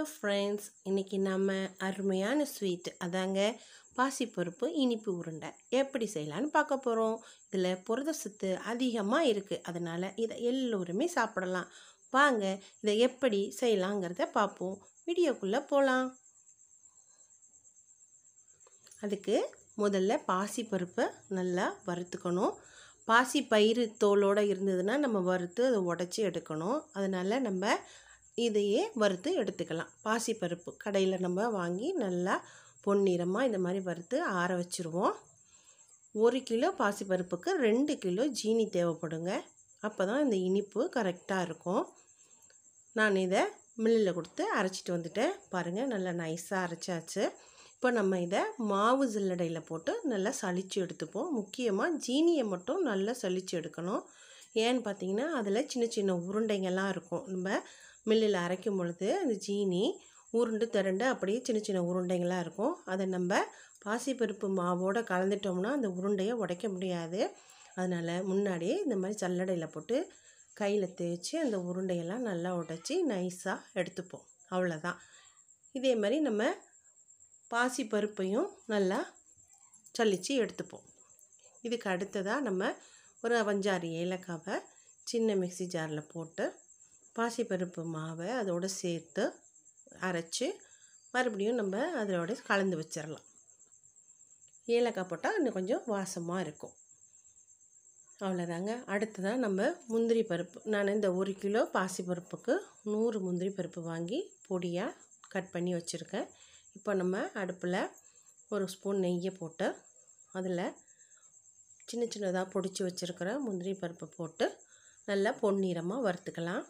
hello friends இன்றைக்கி நம்ம அருமையான ஸ்வீட் அதாங்க பாசிப்பருப்பு இனிப்பு உருண்டை எப்படி செய்யலான்னு பார்க்க போகிறோம் இதில் புரத சத்து அதிகமாக இருக்குது அதனால் இதை எல்லோருமே சாப்பிடலாம் வாங்க இதை எப்படி செய்யலாங்கிறத பார்ப்போம் வீடியோக்குள்ளே போகலாம் அதுக்கு முதல்ல பாசிப்பருப்பை நல்லா வறுத்துக்கணும் பாசி பயிறு தோலோடு இருந்ததுன்னா நம்ம வறுத்து அதை உடச்சி எடுக்கணும் அதனால் நம்ம இதையே வறுத்து எடுத்துக்கலாம் பாசிப்பருப்பு கடையில் நம்ம வாங்கி நல்லா பொன்னிறமாக இந்த மாதிரி வறுத்து ஆற வச்சுருவோம் ஒரு கிலோ பாசிப்பருப்புக்கு ரெண்டு கிலோ ஜீனி தேவைப்படுங்க அப்போ தான் இந்த இனிப்பு கரெக்டாக இருக்கும் நான் இதை மில்லில் கொடுத்து அரைச்சிட்டு வந்துட்டேன் பாருங்கள் நல்லா நைஸாக அரைச்சாச்சு இப்போ நம்ம இதை மாவு சில்லடையில் போட்டு நல்லா சளிச்சு எடுத்துப்போம் முக்கியமாக ஜீனியை மட்டும் நல்லா சளிச்சு எடுக்கணும் ஏன்னு பார்த்தீங்கன்னா அதில் சின்ன சின்ன உருண்டைங்கள்லாம் இருக்கும் நம்ம மில்லில் அரைக்கும் பொழுது அந்த சீனி உருண்டு திரண்டு அப்படியே சின்ன சின்ன உருண்டைங்களாக இருக்கும் அதை நம்ம பாசிப்பருப்பு மாவோடு கலந்துட்டோம்னா அந்த உருண்டையை உடைக்க முடியாது அதனால் முன்னாடியே இந்த மாதிரி சல்லடையில் போட்டு கையில் தேய்ச்சி அந்த உருண்டையெல்லாம் நல்லா உடைச்சி நைஸாக எடுத்துப்போம் அவ்வளோதான் இதே மாதிரி நம்ம பாசி பருப்பையும் நல்லா சலித்து எடுத்துப்போம் இதுக்கு அடுத்ததாக நம்ம ஒரு அஞ்சாறு ஏலக்காவை சின்ன மிக்சி ஜாரில் போட்டு பாசிப்பருப்பு மாவை அதோடு சேர்த்து அரைச்சி மறுபடியும் நம்ம அதோட கலந்து வச்சிடலாம் ஏலக்காய் போட்டால் இன்னும் கொஞ்சம் வாசமாக இருக்கும் அவ்வளோதாங்க தான் நம்ம முந்திரி பருப்பு நான் இந்த ஒரு கிலோ பாசி பருப்புக்கு நூறு முந்திரி பருப்பு வாங்கி பொடியாக கட் பண்ணி வச்சுருக்கேன் இப்போ நம்ம அடுப்பில் ஒரு ஸ்பூன் நெய்யை போட்டு அதில் சின்ன சின்னதாக பொடிச்சு வச்சுருக்கிற முந்திரி பருப்பு போட்டு நல்லா பொன்னிறமாக வறுத்துக்கலாம்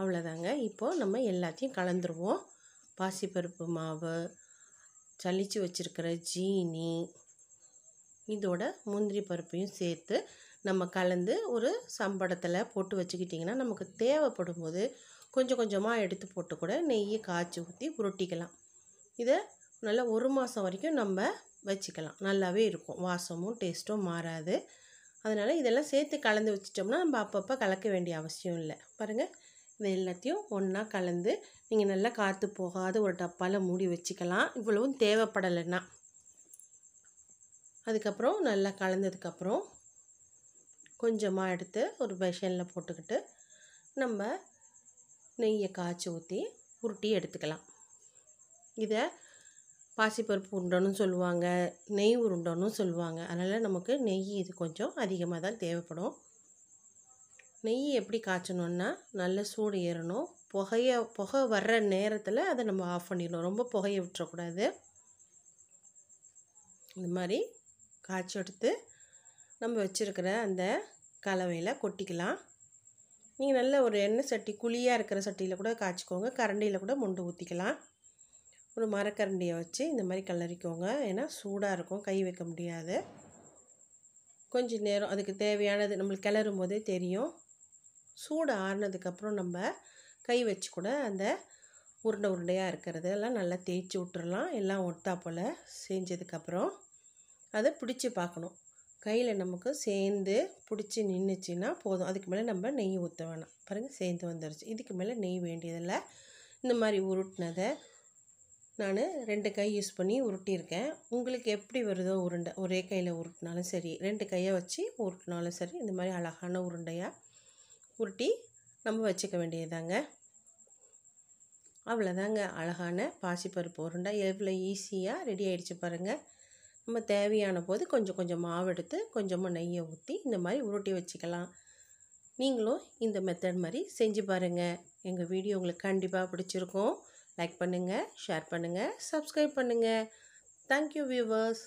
அவ்வளோதாங்க இப்போது நம்ம எல்லாத்தையும் கலந்துருவோம் பாசிப்பருப்பு மாவு சளிச்சு வச்சுருக்கிற ஜீனி இதோட முந்திரி பருப்பையும் சேர்த்து நம்ம கலந்து ஒரு சம்படத்தில் போட்டு வச்சுக்கிட்டிங்கன்னா நமக்கு தேவைப்படும் போது கொஞ்சம் கொஞ்சமாக எடுத்து போட்டு கூட நெய்யை காய்ச்சி ஊற்றி புரட்டிக்கலாம் இதை நல்லா ஒரு மாதம் வரைக்கும் நம்ம வச்சுக்கலாம் நல்லாவே இருக்கும் வாசமும் டேஸ்ட்டும் மாறாது அதனால் இதெல்லாம் சேர்த்து கலந்து வச்சிட்டோம்னா நம்ம அப்பப்போ கலக்க வேண்டிய அவசியம் இல்லை பாருங்கள் எல்லாத்தையும் ஒன்றா கலந்து நீங்கள் நல்லா காற்று போகாத ஒரு டப்பாவில் மூடி வச்சுக்கலாம் இவ்வளவும் தேவைப்படலைன்னா அதுக்கப்புறம் நல்லா கலந்ததுக்கப்புறம் கொஞ்சமாக எடுத்து ஒரு பெஷனில் போட்டுக்கிட்டு நம்ம நெய்யை காய்ச்சி ஊற்றி உருட்டி எடுத்துக்கலாம் இதை பாசிப்பருப்பு உருண்டைன்னு சொல்லுவாங்க நெய் உருண்டைன்னு சொல்லுவாங்க அதனால் நமக்கு நெய் இது கொஞ்சம் அதிகமாக தான் தேவைப்படும் நெய் எப்படி காய்ச்சணுன்னா நல்ல சூடு ஏறணும் புகைய புகை வர்ற நேரத்தில் அதை நம்ம ஆஃப் பண்ணிடணும் ரொம்ப புகையை விட்டுறக்கூடாது இந்த மாதிரி காய்ச்சி எடுத்து நம்ம வச்சுருக்கிற அந்த கலவையில் கொட்டிக்கலாம் நீங்கள் நல்ல ஒரு எண்ணெய் சட்டி குழியாக இருக்கிற சட்டியில் கூட காய்ச்சிக்கோங்க கரண்டியில் கூட மொண்டு ஊற்றிக்கலாம் ஒரு மரக்கரண்டியை வச்சு இந்த மாதிரி கலரிக்கோங்க ஏன்னா சூடாக இருக்கும் கை வைக்க முடியாது கொஞ்சம் நேரம் அதுக்கு தேவையானது நம்மளுக்கு கிளறும் போதே தெரியும் சூடு ஆறுனதுக்கப்புறம் நம்ம கை வச்சு கூட அந்த உருண்டை உருண்டையாக இருக்கிறது எல்லாம் நல்லா தேய்ச்சி விட்டுறலாம் எல்லாம் ஒட்டா போல் செஞ்சதுக்கப்புறம் அதை பிடிச்சி பார்க்கணும் கையில் நமக்கு சேர்ந்து பிடிச்சி நின்றுச்சின்னா போதும் அதுக்கு மேலே நம்ம நெய் ஊற்ற வேணாம் பாருங்கள் சேர்ந்து வந்துருச்சு இதுக்கு மேலே நெய் வேண்டியதில்லை இந்த மாதிரி உருட்டினதை நான் ரெண்டு கை யூஸ் பண்ணி உருட்டியிருக்கேன் உங்களுக்கு எப்படி வருதோ உருண்டை ஒரே கையில் உருட்டினாலும் சரி ரெண்டு கையை வச்சு உருட்டினாலும் சரி இந்த மாதிரி அழகான உருண்டையாக உருட்டி நம்ம வச்சுக்க வேண்டியதாங்க அவ்வளோதாங்க அழகான பாசிப்பருப்பு உருண்டை எவ்வளோ ஈஸியாக ரெடி ஆகிடுச்சு பாருங்கள் நம்ம தேவையான போது கொஞ்சம் கொஞ்சம் மாவு எடுத்து கொஞ்சமாக நெய்யை ஊற்றி இந்த மாதிரி உருட்டி வச்சுக்கலாம் நீங்களும் இந்த மெத்தட் மாதிரி செஞ்சு பாருங்கள் எங்கள் வீடியோ உங்களுக்கு கண்டிப்பாக பிடிச்சிருக்கும் லைக் பண்ணுங்கள் ஷேர் பண்ணுங்கள் சப்ஸ்கிரைப் பண்ணுங்கள் தேங்க்யூ வியூவர்ஸ்